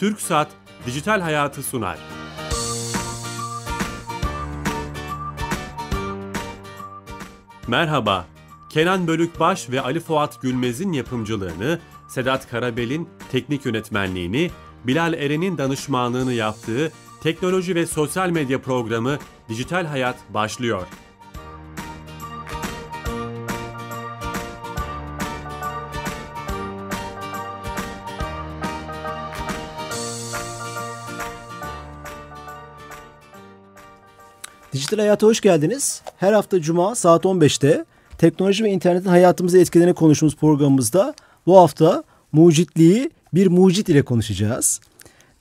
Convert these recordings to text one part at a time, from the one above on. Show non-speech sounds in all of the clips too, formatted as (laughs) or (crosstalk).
Türk Saat, Dijital Hayatı sunar. Merhaba, Kenan Bölükbaş ve Ali Fuat Gülmez'in yapımcılığını, Sedat Karabel'in teknik yönetmenliğini, Bilal Eren'in danışmanlığını yaptığı teknoloji ve sosyal medya programı Dijital Hayat başlıyor. Dijital Hayat'a hoş geldiniz. Her hafta Cuma saat 15'te teknoloji ve internetin hayatımızı etkilerini konuştuğumuz programımızda bu hafta mucitliği bir mucit ile konuşacağız.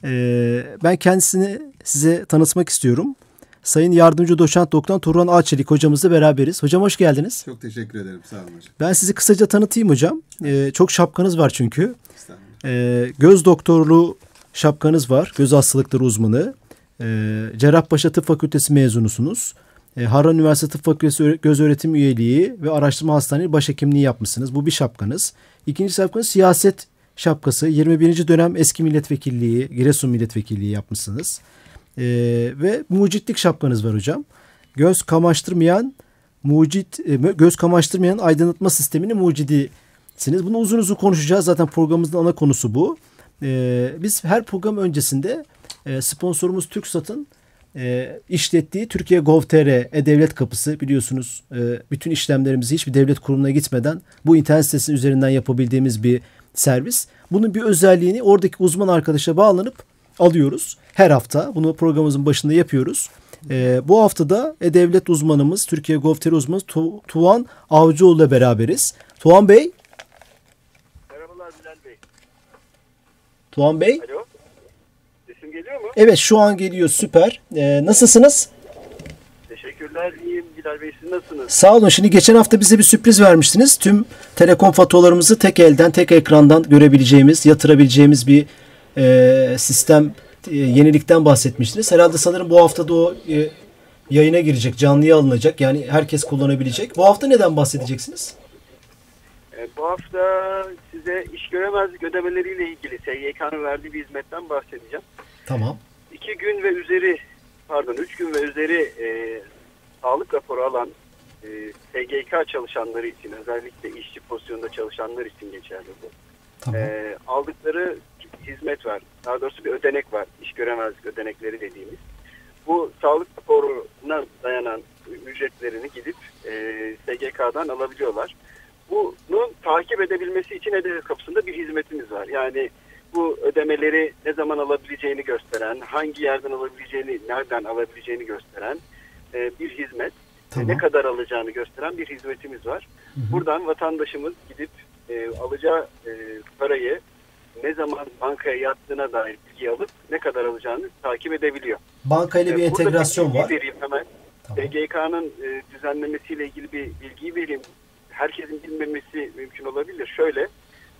Ee, ben kendisini size tanıtmak istiyorum. Sayın Yardımcı Doçent Doktor Turan Ağçelik hocamızla beraberiz. Hocam hoş geldiniz. Çok teşekkür ederim. Sağ olun hocam. Ben sizi kısaca tanıtayım hocam. Ee, çok şapkanız var çünkü. Ee, göz doktorluğu şapkanız var. Göz hastalıkları uzmanı. E, Cerrahpaşa Tıp Fakültesi mezunusunuz. E, Harran Üniversitesi Tıp Fakültesi Göz Öğretim Üyeliği ve Araştırma Hastanesi Başhekimliği yapmışsınız. Bu bir şapkanız. İkinci şapkanız siyaset şapkası. 21. dönem eski milletvekilliği, Giresun milletvekilliği yapmışsınız. E, ve mucitlik şapkanız var hocam. Göz kamaştırmayan mucit, e, göz kamaştırmayan aydınlatma sistemini mucidisiniz. Bunu uzun uzun konuşacağız. Zaten programımızın ana konusu bu. E, biz her program öncesinde e, sponsorumuz TürkSat'ın e, işlettiği Türkiye Gov.tr e-devlet kapısı biliyorsunuz e, bütün işlemlerimizi hiçbir devlet kurumuna gitmeden bu internet sitesinin üzerinden yapabildiğimiz bir servis. Bunun bir özelliğini oradaki uzman arkadaşa bağlanıp alıyoruz. Her hafta bunu programımızın başında yapıyoruz. Bu hafta da e-devlet uzmanımız, Türkiye Gov.tr uzmanı tu- Tuğan Avcıoğlu ile beraberiz. Tuğan Bey. Merhabalar Bilal Bey. Tuğan Bey. Alo geliyor mu? Evet şu an geliyor süper. Ee, nasılsınız? Teşekkürler. iyiyim. Bilal Bey. Siz nasılsınız? Sağ olun. Şimdi geçen hafta bize bir sürpriz vermiştiniz. Tüm telekom faturalarımızı tek elden, tek ekrandan görebileceğimiz, yatırabileceğimiz bir e, sistem e, yenilikten bahsetmiştiniz. Herhalde sanırım bu hafta da o e, yayına girecek, canlıya alınacak. Yani herkes kullanabilecek. Bu hafta neden bahsedeceksiniz? E, bu hafta size iş göremezlik ödemeleriyle ilgili SGK'nın verdiği bir hizmetten bahsedeceğim. Tamam. İki gün ve üzeri pardon üç gün ve üzeri e, sağlık raporu alan e, SGK çalışanları için özellikle işçi pozisyonunda çalışanlar için geçerli bu. Tamam. E, aldıkları hizmet var. Daha doğrusu bir ödenek var. İş göremezlik ödenekleri dediğimiz. Bu sağlık raporuna dayanan ücretlerini gidip e, SGK'dan alabiliyorlar. Bunu takip edebilmesi için EDES kapısında bir hizmetimiz var. Yani bu ödemeleri ne zaman alabileceğini gösteren, hangi yerden alabileceğini, nereden alabileceğini gösteren e, bir hizmet. E, tamam. Ne kadar alacağını gösteren bir hizmetimiz var. Hı hı. Buradan vatandaşımız gidip e, alacağı e, parayı ne zaman bankaya yattığına dair bilgi alıp ne kadar alacağını takip edebiliyor. Bankayla bir e, entegrasyon bir var. Vereyim hemen. Tamam. DGK'nın e, düzenlemesiyle ilgili bir bilgiyi vereyim. Herkesin bilmemesi mümkün olabilir. Şöyle,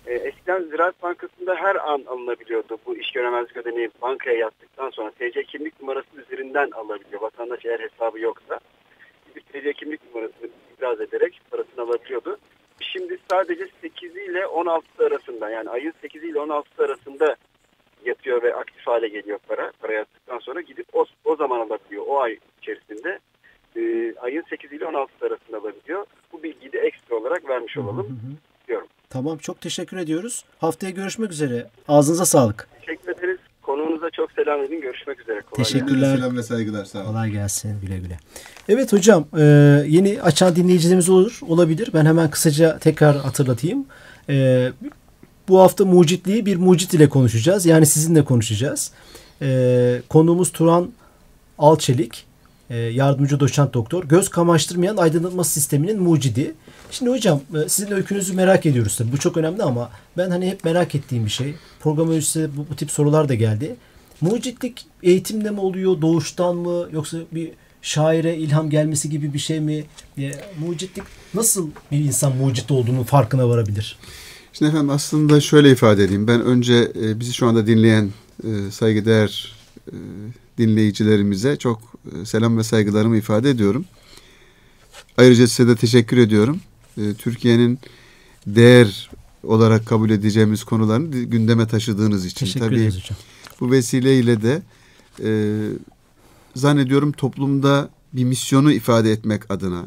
e, eskiden Ziraat Bankası'nda her an alınabiliyordu. Bu iş göremezlik ödeneği bankaya yattıktan sonra TC kimlik numarası üzerinden alabiliyor. Vatandaş eğer hesabı yoksa bir TC kimlik numarasını ibraz ederek parasını alabiliyordu. Şimdi sadece 8 ile 16 arasında yani ayın 8 ile 16 arasında yatıyor ve aktif hale geliyor para. Para yattıktan sonra gidip o, o zaman alabiliyor. O ay içerisinde e, ayın 8 ile 16 arasında alabiliyor. Bu bilgiyi de ekstra olarak vermiş olalım diyorum. Tamam çok teşekkür ediyoruz. Haftaya görüşmek üzere. Ağzınıza sağlık. Teşekkür ederiz. Konuğunuza çok selam edin. Görüşmek üzere. Kolay Teşekkürler. Gelsin. Selam ve saygılar. Sağ olun. Kolay gelsin. Güle güle. Evet hocam e, yeni açan dinleyicilerimiz olur olabilir. Ben hemen kısaca tekrar hatırlatayım. E, bu hafta mucitliği bir mucit ile konuşacağız. Yani sizinle konuşacağız. E, konuğumuz Turan Alçelik. E, yardımcı doçent doktor. Göz kamaştırmayan aydınlatma sisteminin mucidi. Şimdi hocam e, sizin öykünüzü merak ediyoruz tabii. Bu çok önemli ama ben hani hep merak ettiğim bir şey. Program öncesi bu, bu tip sorular da geldi. Mucitlik eğitimde mi oluyor, doğuştan mı yoksa bir şaire ilham gelmesi gibi bir şey mi? E, mucitlik nasıl bir insan mucit olduğunu farkına varabilir? Şimdi efendim aslında şöyle ifade edeyim. Ben önce e, bizi şu anda dinleyen e, saygıdeğer e, dinleyicilerimize çok e, selam ve saygılarımı ifade ediyorum. Ayrıca size de teşekkür ediyorum. E, Türkiye'nin değer olarak kabul edeceğimiz konularını gündeme taşıdığınız için. Teşekkür Tabii, ederiz hocam. Bu vesileyle de e, zannediyorum toplumda bir misyonu ifade etmek adına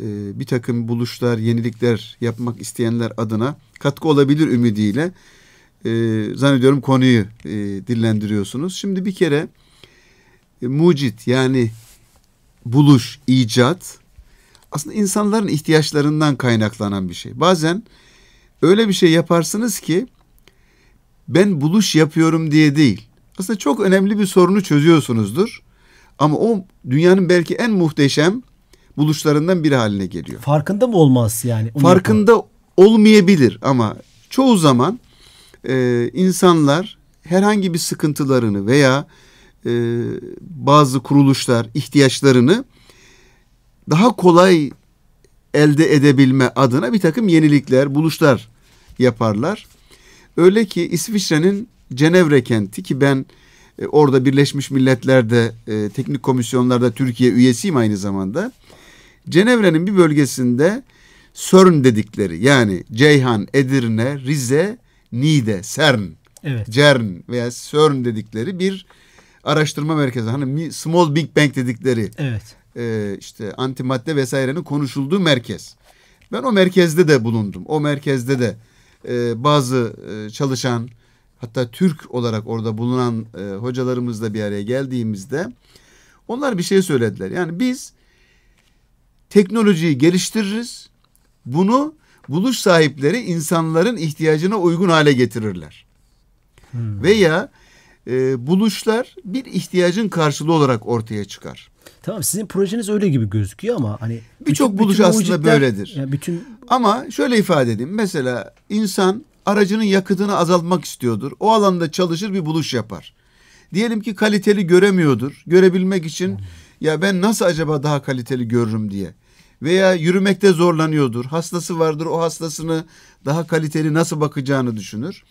e, bir takım buluşlar, yenilikler yapmak isteyenler adına katkı olabilir ümidiyle e, zannediyorum konuyu e, dillendiriyorsunuz. Şimdi bir kere e, mucit yani buluş, icat aslında insanların ihtiyaçlarından kaynaklanan bir şey. Bazen öyle bir şey yaparsınız ki ben buluş yapıyorum diye değil. Aslında çok önemli bir sorunu çözüyorsunuzdur. Ama o dünyanın belki en muhteşem buluşlarından biri haline geliyor. Farkında mı olmaz yani? Farkında yapalım. olmayabilir ama çoğu zaman e, insanlar herhangi bir sıkıntılarını veya e, bazı kuruluşlar ihtiyaçlarını daha kolay elde edebilme adına bir takım yenilikler, buluşlar yaparlar. Öyle ki İsviçre'nin Cenevre kenti ki ben e, orada Birleşmiş Milletler'de e, teknik komisyonlarda Türkiye üyesiyim aynı zamanda. Cenevre'nin bir bölgesinde CERN dedikleri yani Ceyhan, Edirne, Rize, Niğde, CERN, evet. CERN veya CERN dedikleri bir araştırma merkezi. Hani small big bang dedikleri. Evet e, işte antimadde vesairenin konuşulduğu merkez. Ben o merkezde de bulundum. O merkezde de e, bazı e, çalışan hatta Türk olarak orada bulunan e, hocalarımızla bir araya geldiğimizde onlar bir şey söylediler. Yani biz teknolojiyi geliştiririz. Bunu buluş sahipleri insanların ihtiyacına uygun hale getirirler. Hmm. Veya e, buluşlar bir ihtiyacın karşılığı olarak ortaya çıkar. Tamam sizin projeniz öyle gibi gözüküyor ama hani birçok buluş bütün aslında mucitler, böyledir. Yani bütün ama şöyle ifade edeyim. Mesela insan aracının yakıtını azaltmak istiyordur. O alanda çalışır bir buluş yapar. Diyelim ki kaliteli göremiyordur. Görebilmek için hmm. ya ben nasıl acaba daha kaliteli görürüm diye veya yürümekte zorlanıyordur. Hastası vardır o hastasını daha kaliteli nasıl bakacağını düşünür.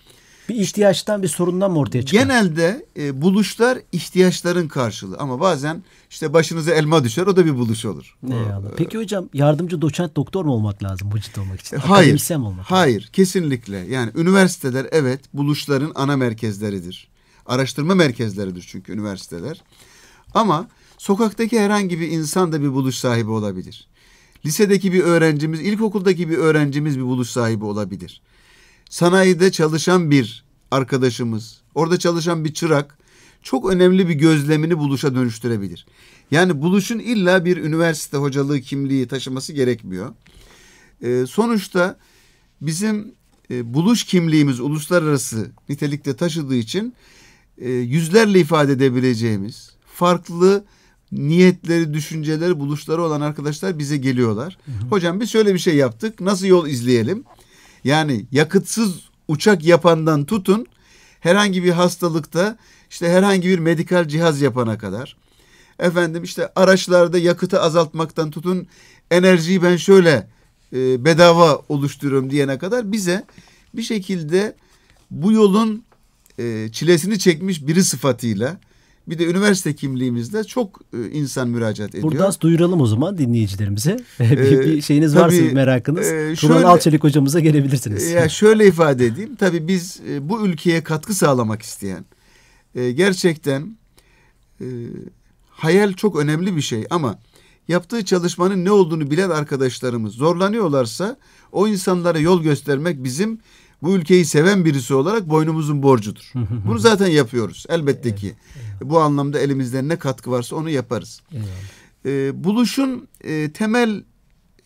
Bir ihtiyaçtan bir sorundan mı ortaya çıkıyor? Genelde e, buluşlar ihtiyaçların karşılığı ama bazen işte başınıza elma düşer o da bir buluş olur. Eyvallah. E, Peki hocam yardımcı doçent doktor mu olmak lazım bu cilt olmak için? Hayır. Akademisyen olmak Hayır lazım? kesinlikle yani üniversiteler evet buluşların ana merkezleridir. Araştırma merkezleridir çünkü üniversiteler. Ama sokaktaki herhangi bir insan da bir buluş sahibi olabilir. Lisedeki bir öğrencimiz, ilkokuldaki bir öğrencimiz bir buluş sahibi olabilir sanayide çalışan bir arkadaşımız, orada çalışan bir çırak çok önemli bir gözlemini buluşa dönüştürebilir. Yani buluşun illa bir üniversite hocalığı kimliği taşıması gerekmiyor. E, sonuçta bizim e, buluş kimliğimiz uluslararası nitelikte taşıdığı için e, yüzlerle ifade edebileceğimiz farklı niyetleri, düşünceleri, buluşları olan arkadaşlar bize geliyorlar. Hı hı. Hocam biz şöyle bir şey yaptık. Nasıl yol izleyelim? Yani yakıtsız uçak yapandan tutun herhangi bir hastalıkta işte herhangi bir medikal cihaz yapana kadar efendim işte araçlarda yakıtı azaltmaktan tutun enerjiyi ben şöyle e, bedava oluşturuyorum diyene kadar bize bir şekilde bu yolun e, çilesini çekmiş biri sıfatıyla bir de üniversite kimliğimizde çok e, insan müracaat ediyor. Buradan duyuralım o zaman dinleyicilerimize. (laughs) bir, ee, bir şeyiniz tabii, varsa merakınız. E, şöyle, Turan Alçelik hocamıza gelebilirsiniz. Ya şöyle ifade edeyim. Tabii biz e, bu ülkeye katkı sağlamak isteyen e, gerçekten hayal çok önemli bir şey ama yaptığı çalışmanın ne olduğunu bilen arkadaşlarımız zorlanıyorlarsa o insanlara yol göstermek bizim bu ülkeyi seven birisi olarak boynumuzun borcudur. Bunu zaten yapıyoruz elbette ki. evet. Bu anlamda elimizde ne katkı varsa onu yaparız. E, buluşun e, temel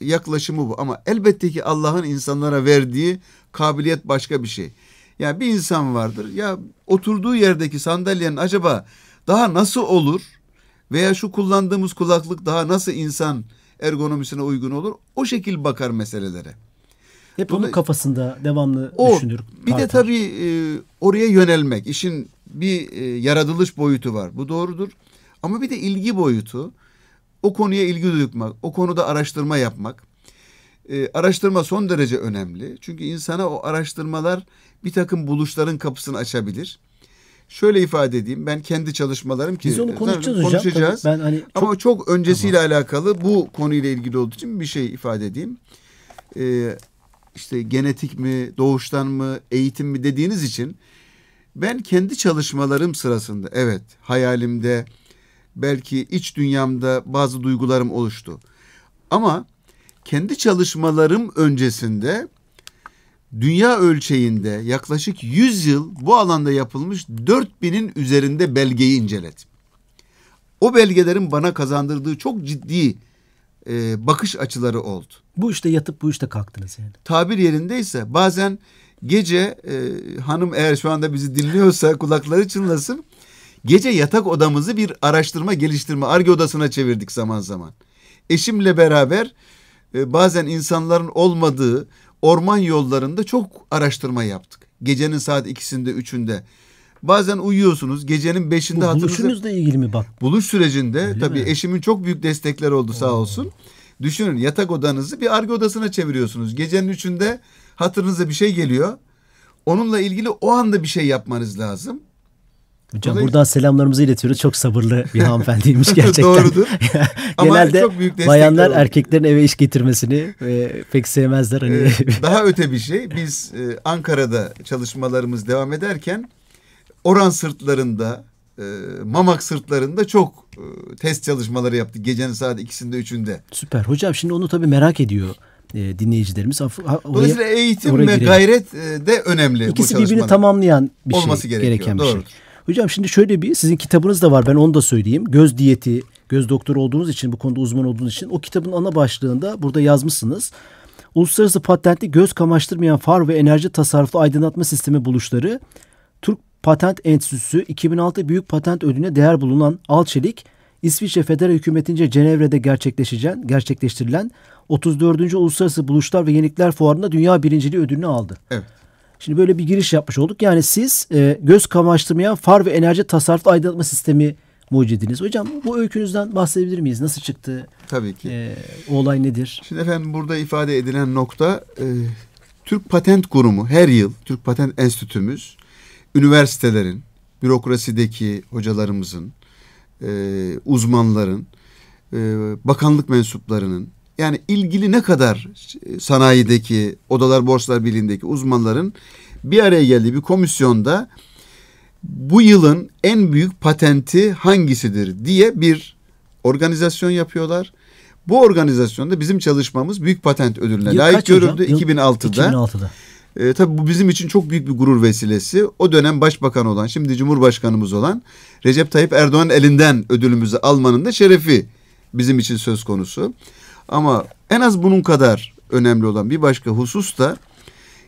yaklaşımı bu ama elbette ki Allah'ın insanlara verdiği kabiliyet başka bir şey. Yani bir insan vardır ya oturduğu yerdeki sandalyenin acaba daha nasıl olur veya şu kullandığımız kulaklık daha nasıl insan ergonomisine uygun olur o şekil bakar meselelere. Hep Bunu, onun kafasında devamlı o, düşünür. Bir tartar. de tabii e, oraya yönelmek işin bir e, yaratılış boyutu var. Bu doğrudur. Ama bir de ilgi boyutu. O konuya ilgi duymak, o konuda araştırma yapmak. E, araştırma son derece önemli. Çünkü insana o araştırmalar bir takım buluşların kapısını açabilir. Şöyle ifade edeyim. Ben kendi çalışmalarım ki Biz onu e, konuşacağız, konuşacağız. Tabii ben hani çok... Ama çok öncesiyle tamam. alakalı bu konuyla ilgili olduğu için bir şey ifade edeyim. Ee, işte genetik mi, doğuştan mı, eğitim mi dediğiniz için ben kendi çalışmalarım sırasında evet hayalimde belki iç dünyamda bazı duygularım oluştu. Ama kendi çalışmalarım öncesinde dünya ölçeğinde yaklaşık 100 yıl bu alanda yapılmış 4000'in üzerinde belgeyi inceledim. O belgelerin bana kazandırdığı çok ciddi e, bakış açıları oldu. Bu işte yatıp bu işte kalktınız yani. Tabir yerindeyse bazen Gece e, hanım eğer şu anda bizi dinliyorsa kulakları çınlasın. Gece yatak odamızı bir araştırma geliştirme arge odasına çevirdik zaman zaman. Eşimle beraber e, bazen insanların olmadığı orman yollarında çok araştırma yaptık. Gecenin saat ikisinde üçünde. Bazen uyuyorsunuz gecenin beşinde Bu hatırınızda. Buluşunuzla ilgili mi bak? Buluş sürecinde Öyle tabii mi? eşimin çok büyük destekler oldu sağ olsun. Düşünün yatak odanızı bir arge odasına çeviriyorsunuz. Gecenin üçünde hatırınıza bir şey geliyor. Onunla ilgili o anda bir şey yapmanız lazım. Hocam buradan selamlarımızı iletiyoruz. Çok sabırlı bir hanımefendiymiş (laughs) gerçekten. Doğrudur. (laughs) Genelde Ama çok büyük bayanlar oldu. erkeklerin eve iş getirmesini e, pek sevmezler. Hani. Ee, (laughs) daha öte bir şey. Biz e, Ankara'da çalışmalarımız devam ederken Oran sırtlarında, e, Mamak sırtlarında çok test çalışmaları yaptık. Gecenin saat ikisinde, üçünde. Süper. Hocam şimdi onu tabii merak ediyor e, dinleyicilerimiz. Oraya, Dolayısıyla eğitim ve girelim. gayret e, de önemli. İkisi birbirini tamamlayan bir şey. Olması gerekiyor. Gereken Doğrudur. bir şey. Hocam şimdi şöyle bir sizin kitabınız da var ben onu da söyleyeyim. Göz diyeti, göz doktoru olduğunuz için bu konuda uzman olduğunuz için o kitabın ana başlığında burada yazmışsınız. Uluslararası patentli göz kamaştırmayan far ve enerji tasarruflu aydınlatma sistemi buluşları Türk Patent Enstitüsü 2006 Büyük Patent Ödülü'ne değer bulunan Alçelik İsviçre Federal Hükümeti'nce Cenevre'de gerçekleşeceğin, gerçekleştirilen 34. Uluslararası Buluşlar ve Yenikler Fuarı'nda dünya birinciliği ödülünü aldı. Evet. Şimdi böyle bir giriş yapmış olduk. Yani siz e, göz kamaştırmayan far ve enerji tasarruflu aydınlatma sistemi mucidiniz. Hocam bu öykünüzden bahsedebilir miyiz? Nasıl çıktı? Tabii ki. E, o olay nedir? Şimdi efendim burada ifade edilen nokta e, Türk Patent Kurumu her yıl Türk Patent Enstitümüz üniversitelerin, bürokrasideki hocalarımızın, e, uzmanların, e, bakanlık mensuplarının yani ilgili ne kadar e, sanayideki, odalar borçlar birliğindeki uzmanların bir araya geldiği bir komisyonda bu yılın en büyük patenti hangisidir diye bir organizasyon yapıyorlar. Bu organizasyonda bizim çalışmamız büyük patent ödülüne Yıl layık görüldü 2006'da. 2006'da. E, tabii bu bizim için çok büyük bir gurur vesilesi. O dönem başbakan olan, şimdi cumhurbaşkanımız olan Recep Tayyip Erdoğan elinden ödülümüzü almanın da şerefi bizim için söz konusu. Ama en az bunun kadar önemli olan bir başka husus da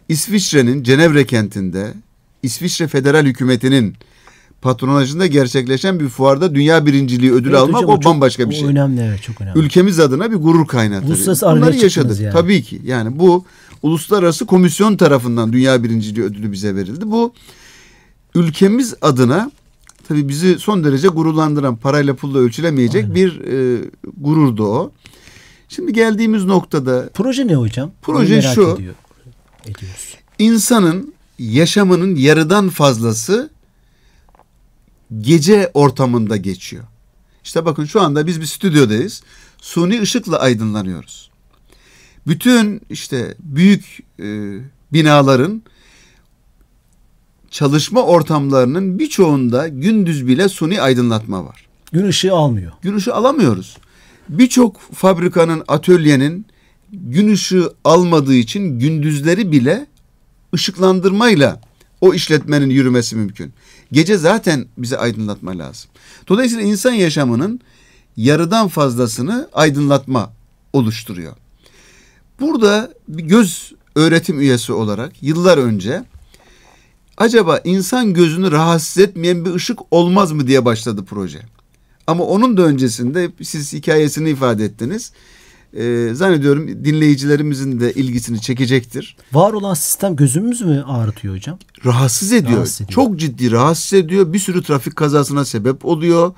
İsviçre'nin Cenevre kentinde İsviçre Federal Hükümeti'nin patronajında gerçekleşen bir fuarda dünya birinciliği ödül evet, almak hocam, o, bambaşka çok, bir şey. O önemli evet çok önemli. Ülkemiz adına bir gurur kaynağı. Bunları yaşadık yani. tabii ki. Yani bu uluslararası komisyon tarafından dünya birinciliği ödülü bize verildi. Bu ülkemiz adına tabii bizi son derece gururlandıran parayla pulla ölçülemeyecek Aynen. bir e, gururdu o. Şimdi geldiğimiz noktada proje ne hocam? Proje merak şu. İnsanın yaşamının yarıdan fazlası gece ortamında geçiyor. İşte bakın şu anda biz bir stüdyodayız. Suni ışıkla aydınlanıyoruz bütün işte büyük e, binaların çalışma ortamlarının birçoğunda gündüz bile suni aydınlatma var. Gün ışığı almıyor. Gün ışığı alamıyoruz. Birçok fabrikanın, atölyenin gün ışığı almadığı için gündüzleri bile ışıklandırmayla o işletmenin yürümesi mümkün. Gece zaten bize aydınlatma lazım. Dolayısıyla insan yaşamının yarıdan fazlasını aydınlatma oluşturuyor. Burada bir göz öğretim üyesi olarak yıllar önce acaba insan gözünü rahatsız etmeyen bir ışık olmaz mı diye başladı proje. Ama onun da öncesinde siz hikayesini ifade ettiniz. Ee, zannediyorum dinleyicilerimizin de ilgisini çekecektir. Var olan sistem gözümüz mü ağrıtıyor hocam? Rahatsız ediyor. rahatsız ediyor. Çok ciddi rahatsız ediyor. Bir sürü trafik kazasına sebep oluyor.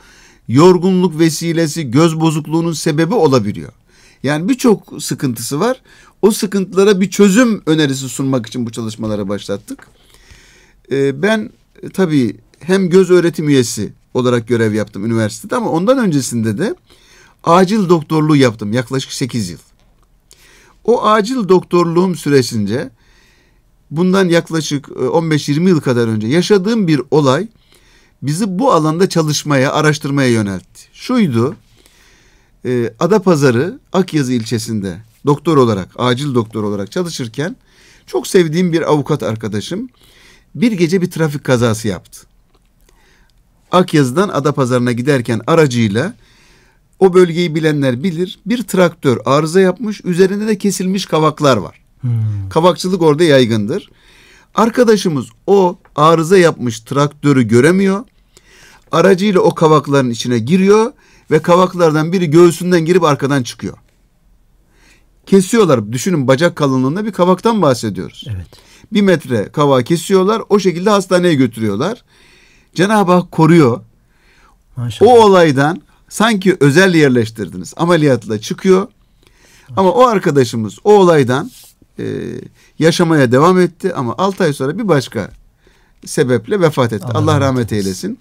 Yorgunluk vesilesi göz bozukluğunun sebebi olabiliyor. Yani birçok sıkıntısı var. O sıkıntılara bir çözüm önerisi sunmak için bu çalışmalara başlattık. Ee, ben e, tabii hem göz öğretim üyesi olarak görev yaptım üniversitede ama ondan öncesinde de acil doktorluğu yaptım yaklaşık 8 yıl. O acil doktorluğum süresince bundan yaklaşık 15-20 e, yıl kadar önce yaşadığım bir olay bizi bu alanda çalışmaya, araştırmaya yöneltti. Şuydu, e, Adapazarı Akyazı ilçesinde doktor olarak, acil doktor olarak çalışırken çok sevdiğim bir avukat arkadaşım bir gece bir trafik kazası yaptı. Akyazı'dan Adapazarı'na giderken aracıyla o bölgeyi bilenler bilir bir traktör arıza yapmış üzerinde de kesilmiş kavaklar var. Hmm. Kavakçılık orada yaygındır. Arkadaşımız o arıza yapmış traktörü göremiyor. Aracıyla o kavakların içine giriyor ve kavaklardan biri göğsünden girip arkadan çıkıyor. Kesiyorlar. Düşünün bacak kalınlığında bir kavaktan bahsediyoruz. Evet. Bir metre kavağı kesiyorlar. O şekilde hastaneye götürüyorlar. Cenab-ı Hak koruyor. Maşallah. O olaydan sanki özel yerleştirdiniz. Ameliyatla çıkıyor. Ama o arkadaşımız o olaydan e, yaşamaya devam etti ama 6 ay sonra bir başka sebeple vefat etti. Allah, Allah rahmet eylesin. eylesin.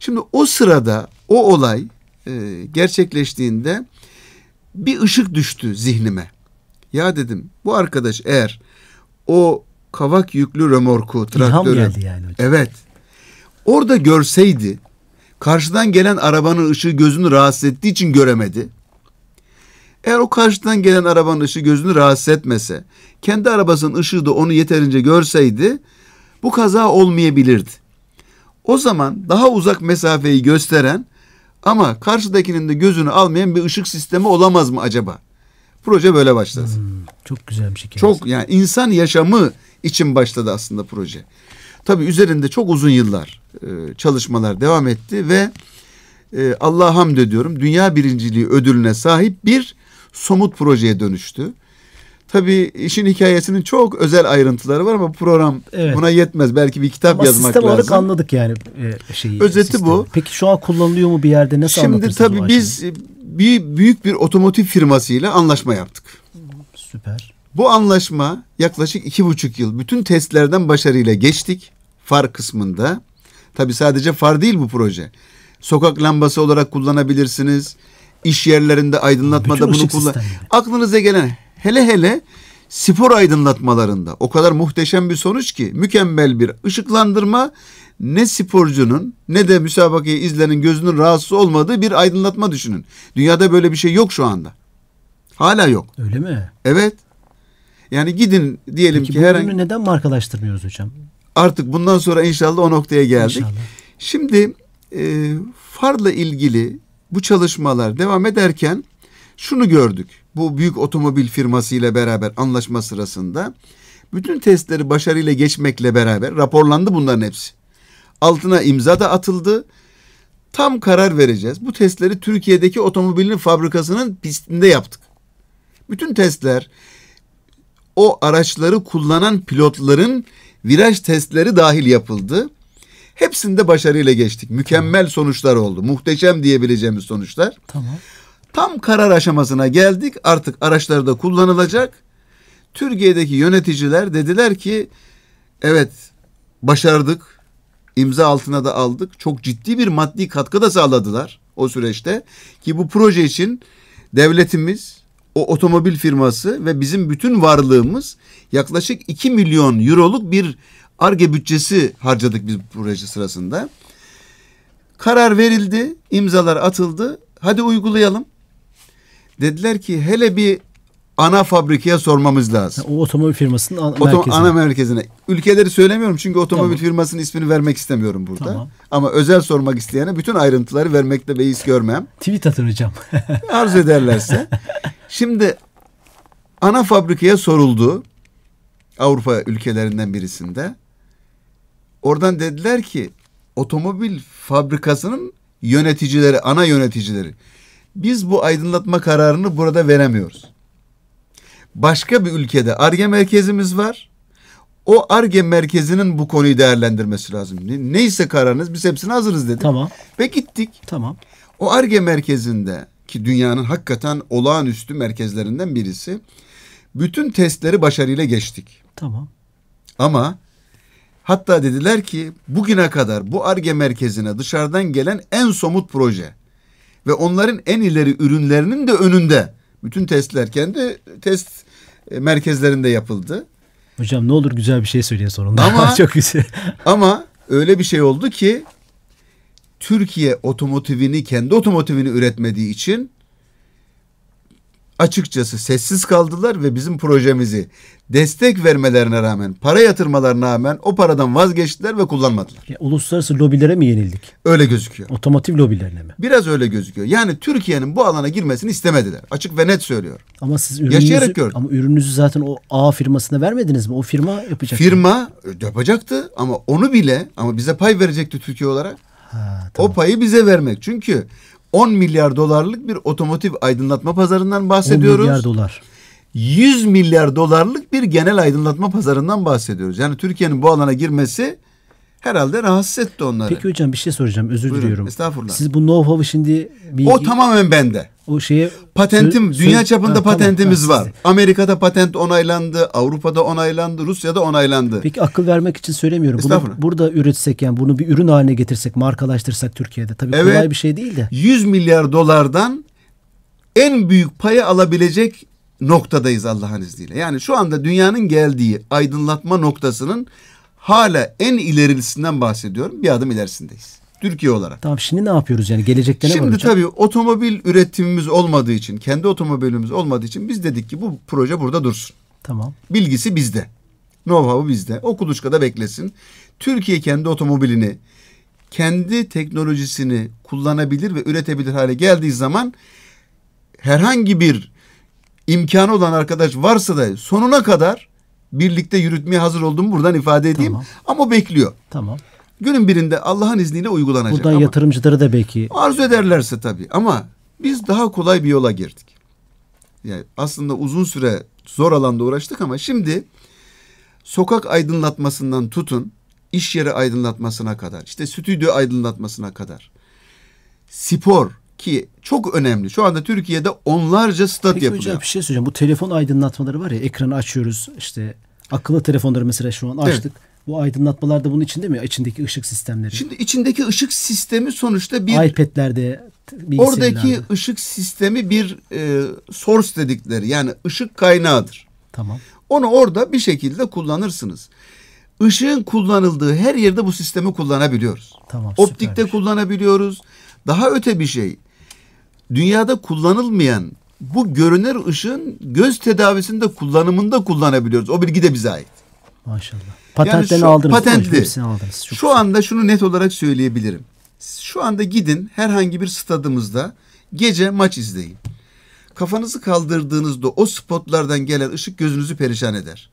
Şimdi o sırada o olay e, gerçekleştiğinde bir ışık düştü zihnime. Ya dedim bu arkadaş eğer o kavak yüklü römorku, traktörü. geldi yani hocam. Evet. Orada görseydi karşıdan gelen arabanın ışığı gözünü rahatsız ettiği için göremedi. Eğer o karşıdan gelen arabanın ışığı gözünü rahatsız etmese, kendi arabasının ışığı da onu yeterince görseydi bu kaza olmayabilirdi. O zaman daha uzak mesafeyi gösteren ama karşıdakinin de gözünü almayan bir ışık sistemi olamaz mı acaba? Proje böyle başladı. Hmm, çok güzel bir şekilde. Çok yani insan yaşamı için başladı aslında proje. Tabi üzerinde çok uzun yıllar e, çalışmalar devam etti ve e, Allah'a hamd ediyorum dünya birinciliği ödülüne sahip bir somut projeye dönüştü. Tabii işin hikayesinin çok özel ayrıntıları var ama program evet. buna yetmez. Belki bir kitap ama yazmak lazım. Ama sistem olarak anladık yani e, şeyi. Özeti sistemi. bu. Peki şu an kullanılıyor mu bir yerde nasıl Şimdi tabii biz e, bir büyük bir otomotiv firmasıyla anlaşma yaptık. Süper. Bu anlaşma yaklaşık iki buçuk yıl bütün testlerden başarıyla geçtik. Far kısmında. Tabi sadece far değil bu proje. Sokak lambası olarak kullanabilirsiniz. İş yerlerinde aydınlatmada bütün bunu kullan. Sistemleri. Aklınıza gelen Hele hele spor aydınlatmalarında o kadar muhteşem bir sonuç ki mükemmel bir ışıklandırma ne sporcunun ne de müsabakayı izlenin gözünün rahatsız olmadığı bir aydınlatma düşünün. Dünyada böyle bir şey yok şu anda. Hala yok. Öyle mi? Evet. Yani gidin diyelim Peki, ki herhangi... neden markalaştırmıyoruz hocam? Artık bundan sonra inşallah o noktaya geldik. İnşallah. Şimdi e, farla ilgili bu çalışmalar devam ederken şunu gördük bu büyük otomobil firması ile beraber anlaşma sırasında bütün testleri başarıyla geçmekle beraber raporlandı bunların hepsi. Altına imza da atıldı. Tam karar vereceğiz. Bu testleri Türkiye'deki otomobilin fabrikasının pistinde yaptık. Bütün testler o araçları kullanan pilotların viraj testleri dahil yapıldı. Hepsinde başarıyla geçtik. Mükemmel tamam. sonuçlar oldu. Muhteşem diyebileceğimiz sonuçlar. Tamam. Tam karar aşamasına geldik. Artık araçlarda kullanılacak. Türkiye'deki yöneticiler dediler ki evet başardık. İmza altına da aldık. Çok ciddi bir maddi katkı da sağladılar o süreçte ki bu proje için devletimiz, o otomobil firması ve bizim bütün varlığımız yaklaşık 2 milyon euroluk bir ARGE bütçesi harcadık biz bu proje sırasında. Karar verildi, imzalar atıldı. Hadi uygulayalım. Dediler ki hele bir ana fabrikaya sormamız lazım. O otomobil firmasının ana, Otom merkezine. ana merkezine. Ülkeleri söylemiyorum çünkü otomobil tamam. firmasının ismini vermek istemiyorum burada. Tamam. Ama özel sormak isteyene bütün ayrıntıları vermekte beis görmem. Tweet atıracağım. (laughs) Arzu ederlerse. Şimdi ana fabrikaya soruldu. Avrupa ülkelerinden birisinde. Oradan dediler ki otomobil fabrikasının yöneticileri, ana yöneticileri. Biz bu aydınlatma kararını burada veremiyoruz. Başka bir ülkede ARGE merkezimiz var. O ARGE merkezinin bu konuyu değerlendirmesi lazım. neyse kararınız biz hepsine hazırız dedik. Tamam. Ve gittik. Tamam. O ARGE merkezinde ki dünyanın hakikaten olağanüstü merkezlerinden birisi. Bütün testleri başarıyla geçtik. Tamam. Ama hatta dediler ki bugüne kadar bu ARGE merkezine dışarıdan gelen en somut proje ve onların en ileri ürünlerinin de önünde. Bütün testler kendi test e, merkezlerinde yapıldı. Hocam ne olur güzel bir şey söyleyin sonunda. Ama (laughs) çok güzel. (laughs) ama öyle bir şey oldu ki Türkiye otomotivini kendi otomotivini üretmediği için açıkçası sessiz kaldılar ve bizim projemizi destek vermelerine rağmen, para yatırmalarına rağmen o paradan vazgeçtiler ve kullanmadılar. Ya, uluslararası lobilere mi yenildik? Öyle gözüküyor. Otomotiv lobilerine mi? Biraz öyle gözüküyor. Yani Türkiye'nin bu alana girmesini istemediler. Açık ve net söylüyor. Ama siz ürününüzü, Yaşayarak gördüm. ama ürününüzü zaten o A firmasına vermediniz mi? O firma yapacaktı. Firma yapacaktı ama onu bile ama bize pay verecekti Türkiye olarak. Ha, tamam. O payı bize vermek. Çünkü 10 milyar dolarlık bir otomotiv aydınlatma pazarından bahsediyoruz. 10 milyar dolar. 100 milyar dolarlık bir genel aydınlatma pazarından bahsediyoruz. Yani Türkiye'nin bu alana girmesi herhalde rahatsız etti onları. Peki hocam bir şey soracağım özür Buyurun, diliyorum. Estağfurullah. Siz bu know-how'u şimdi... Bilgi... O tamamen bende o şeye patentim söz, dünya çapında ha, patentimiz tamam, var. Amerika'da patent onaylandı, Avrupa'da onaylandı, Rusya'da onaylandı. Peki akıl vermek için söylemiyorum. Bunu burada üretsek yani bunu bir ürün haline getirsek, markalaştırsak Türkiye'de tabii evet, kolay bir şey değil de. 100 milyar dolardan en büyük payı alabilecek noktadayız Allah'ın izniyle. Yani şu anda dünyanın geldiği aydınlatma noktasının hala en ilerisinden bahsediyorum. Bir adım ilerisindeyiz. Türkiye olarak. Tamam şimdi ne yapıyoruz yani gelecekte ne şimdi var Şimdi tabii otomobil üretimimiz olmadığı için, kendi otomobilimiz olmadığı için biz dedik ki bu proje burada dursun. Tamam. Bilgisi bizde. Know-how'u bizde. O kuluçkada beklesin. Türkiye kendi otomobilini, kendi teknolojisini kullanabilir ve üretebilir hale geldiği zaman herhangi bir imkanı olan arkadaş varsa da sonuna kadar birlikte yürütmeye hazır olduğumu buradan ifade edeyim. Tamam. Ama bekliyor. Tamam günün birinde Allah'ın izniyle uygulanacak. Buradan ama yatırımcıları da belki. Arzu ederlerse tabii ama biz daha kolay bir yola girdik. Yani aslında uzun süre zor alanda uğraştık ama şimdi sokak aydınlatmasından tutun iş yeri aydınlatmasına kadar işte stüdyo aydınlatmasına kadar spor ki çok önemli. Şu anda Türkiye'de onlarca stat Peki yapılıyor. Hocam bir şey söyleyeceğim. Bu telefon aydınlatmaları var ya ekranı açıyoruz işte akıllı telefonları mesela şu an açtık. Evet. Bu aydınlatmalar da bunun içinde mi? İçindeki ışık sistemleri. Şimdi içindeki ışık sistemi sonuçta bir... iPad'lerde, Oradaki ışık sistemi bir e, source dedikleri yani ışık kaynağıdır. Tamam. Onu orada bir şekilde kullanırsınız. Işığın kullanıldığı her yerde bu sistemi kullanabiliyoruz. Tamam. Optikte kullanabiliyoruz. Daha öte bir şey. Dünyada kullanılmayan bu görünür ışığın göz tedavisinde kullanımında kullanabiliyoruz. O bilgi de bize ait. Maşallah. Patentlerini yani şu, aldınız. Patentli. aldınız. Çok şu anda şunu net olarak söyleyebilirim. Şu anda gidin herhangi bir stadımızda gece maç izleyin. Kafanızı kaldırdığınızda o spotlardan gelen ışık gözünüzü perişan eder.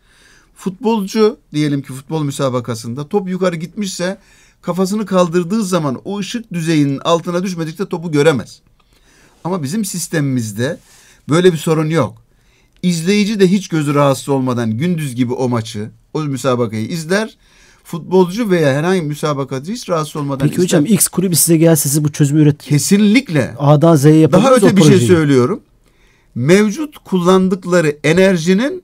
Futbolcu diyelim ki futbol müsabakasında top yukarı gitmişse kafasını kaldırdığı zaman o ışık düzeyinin altına düşmedikçe topu göremez. Ama bizim sistemimizde böyle bir sorun yok. İzleyici de hiç gözü rahatsız olmadan gündüz gibi o maçı o müsabakayı izler. Futbolcu veya herhangi bir müsabakacı hiç rahatsız olmadan Peki izler. hocam X kulübü size gelse size bu çözümü üret. Kesinlikle. A'dan Z'ye yapabiliriz Daha öte bir şey projeyi. şey söylüyorum. Mevcut kullandıkları enerjinin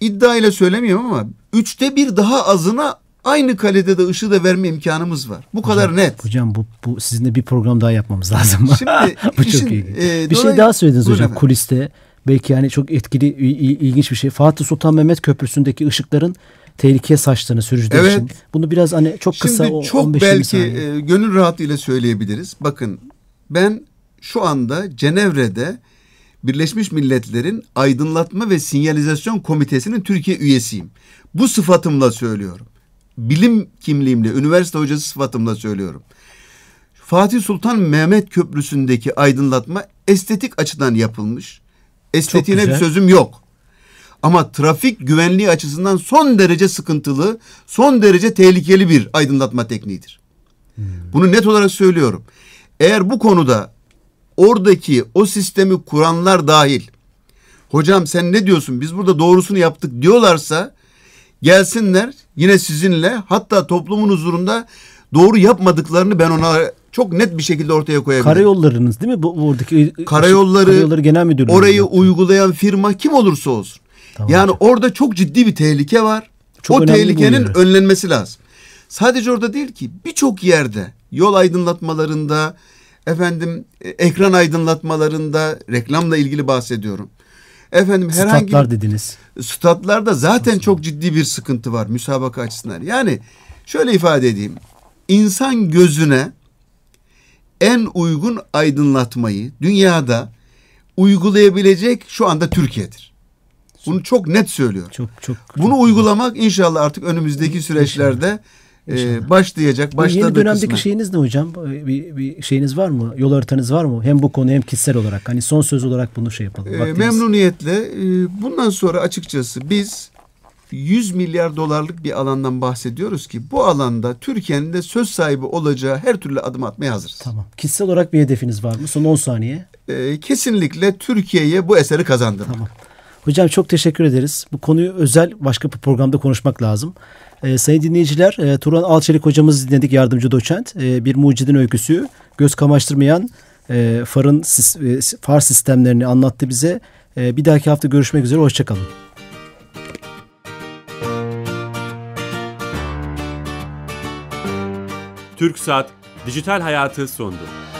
iddia ile söylemiyorum ama üçte bir daha azına aynı kalitede de ışığı da verme imkanımız var. Bu hocam, kadar net. Hocam bu, bu sizinle bir program daha yapmamız lazım. Şimdi (laughs) bu çok iyi. E, bir şey daha söylediniz hocam efendim. kuliste belki yani çok etkili ilginç bir şey. Fatih Sultan Mehmet Köprüsü'ndeki ışıkların tehlikeye saçtığını sürücüler evet. için. Bunu biraz hani çok Şimdi kısa Şimdi çok 15 belki saniye. E, gönül rahatlığıyla söyleyebiliriz. Bakın ben şu anda Cenevre'de Birleşmiş Milletler'in Aydınlatma ve Sinyalizasyon Komitesi'nin Türkiye üyesiyim. Bu sıfatımla söylüyorum. Bilim kimliğimle, üniversite hocası sıfatımla söylüyorum. Fatih Sultan Mehmet Köprüsü'ndeki aydınlatma estetik açıdan yapılmış estetiğine bir sözüm yok. Ama trafik güvenliği açısından son derece sıkıntılı, son derece tehlikeli bir aydınlatma tekniğidir. Hmm. Bunu net olarak söylüyorum. Eğer bu konuda oradaki o sistemi kuranlar dahil hocam sen ne diyorsun biz burada doğrusunu yaptık diyorlarsa gelsinler yine sizinle hatta toplumun huzurunda doğru yapmadıklarını ben ona çok net bir şekilde ortaya koyabilir. Karayollarınız değil mi? Bu, buradaki e, e, Karayolları, Karayolları Genel Müdürlüğü. Orayı yani. uygulayan firma kim olursa olsun. Tamam. Yani orada çok ciddi bir tehlike var. Çok o tehlikenin önlenmesi lazım. Sadece orada değil ki birçok yerde yol aydınlatmalarında efendim e, ekran aydınlatmalarında reklamla ilgili bahsediyorum. Efendim herhangi statlar dediniz. Statlarda zaten Nasıl? çok ciddi bir sıkıntı var müsabaka açısından. Yani şöyle ifade edeyim. İnsan gözüne en uygun aydınlatmayı dünyada uygulayabilecek şu anda Türkiye'dir. Bunu çok net söylüyorum. Çok çok. Bunu çok uygulamak güzel. inşallah artık önümüzdeki süreçlerde e, inşallah. E, başlayacak. Başladı Yeni dönemdeki kısmen. şeyiniz ne hocam? E, bir, bir şeyiniz var mı? Yol haritanız var mı? Hem bu konu hem kişisel olarak. Hani son söz olarak bunu şey yapalım. E, memnuniyetle. E, bundan sonra açıkçası biz 100 milyar dolarlık bir alandan bahsediyoruz ki bu alanda Türkiye'nin de söz sahibi olacağı her türlü adım atmaya hazırız. Tamam. Kişisel olarak bir hedefiniz var mı? Son 10 saniye. Ee, kesinlikle Türkiye'ye bu eseri kazandırmak. Tamam. Hocam çok teşekkür ederiz. Bu konuyu özel başka bir programda konuşmak lazım. Ee, sayın dinleyiciler, e, Turan Alçelik hocamızı dinledik yardımcı doçent. E, bir mucidin öyküsü, göz kamaştırmayan e, farın e, far sistemlerini anlattı bize. E, bir dahaki hafta görüşmek üzere, hoşçakalın. TürkSat Dijital Hayatı sundu.